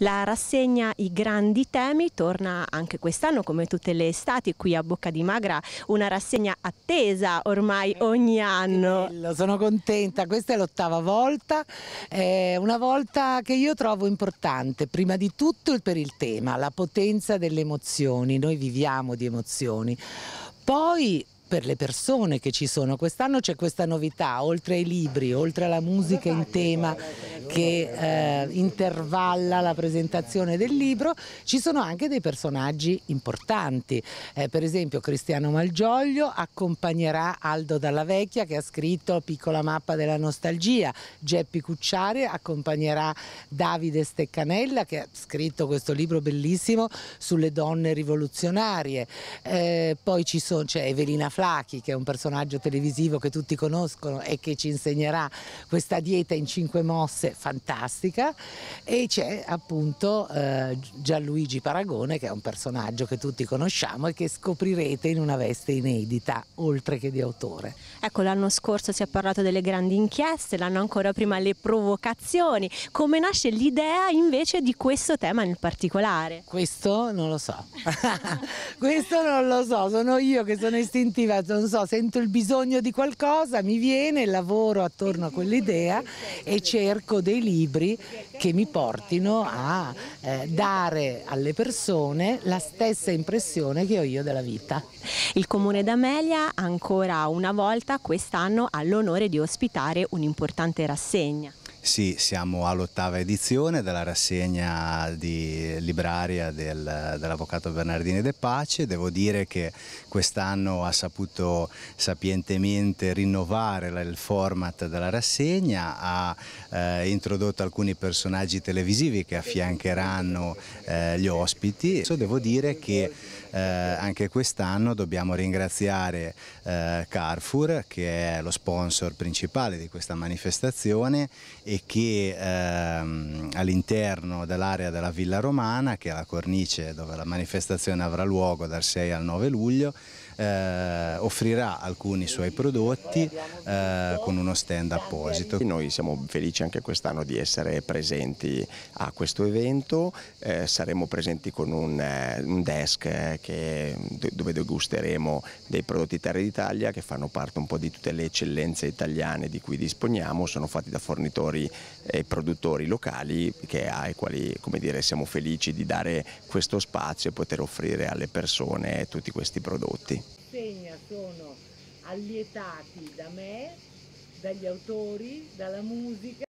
La rassegna I grandi temi torna anche quest'anno come tutte le estati qui a Bocca di Magra, una rassegna attesa ormai ogni anno. sono contenta, questa è l'ottava volta, eh, una volta che io trovo importante, prima di tutto per il tema, la potenza delle emozioni, noi viviamo di emozioni. Poi per le persone che ci sono. Quest'anno c'è questa novità, oltre ai libri, oltre alla musica in tema che eh, intervalla la presentazione del libro, ci sono anche dei personaggi importanti. Eh, per esempio Cristiano Malgioglio accompagnerà Aldo Dalla Vecchia che ha scritto Piccola mappa della nostalgia, Geppi Cucciari accompagnerà Davide Steccanella che ha scritto questo libro bellissimo sulle donne rivoluzionarie. Eh, poi c'è so, cioè Evelina Flachi, che è un personaggio televisivo che tutti conoscono e che ci insegnerà questa dieta in cinque mosse fantastica e c'è appunto eh, Gianluigi Paragone che è un personaggio che tutti conosciamo e che scoprirete in una veste inedita oltre che di autore. Ecco l'anno scorso si è parlato delle grandi inchieste, l'anno ancora prima le provocazioni, come nasce l'idea invece di questo tema nel particolare? Questo non lo so, questo non lo so, sono io che sono istintiva arriva, non so, sento il bisogno di qualcosa, mi viene, lavoro attorno a quell'idea e cerco dei libri che mi portino a eh, dare alle persone la stessa impressione che ho io della vita. Il Comune d'Amelia ancora una volta quest'anno ha l'onore di ospitare un'importante rassegna. Sì, siamo all'ottava edizione della rassegna di libraria del, dell'avvocato Bernardini De Pace. Devo dire che quest'anno ha saputo sapientemente rinnovare il format della rassegna, ha eh, introdotto alcuni personaggi televisivi che affiancheranno eh, gli ospiti. So, devo dire che eh, anche quest'anno dobbiamo ringraziare eh, Carrefour che è lo sponsor principale di questa manifestazione e e che ehm, all'interno dell'area della Villa Romana, che è la cornice dove la manifestazione avrà luogo dal 6 al 9 luglio, eh, offrirà alcuni suoi prodotti eh, con uno stand apposito. Noi siamo felici anche quest'anno di essere presenti a questo evento, eh, saremo presenti con un, eh, un desk eh, che, dove degusteremo dei prodotti Terre d'Italia che fanno parte un po' di tutte le eccellenze italiane di cui disponiamo, sono fatti da fornitori e produttori locali che, ai quali dire, siamo felici di dare questo spazio e poter offrire alle persone tutti questi prodotti segna sono allietati da me, dagli autori, dalla musica.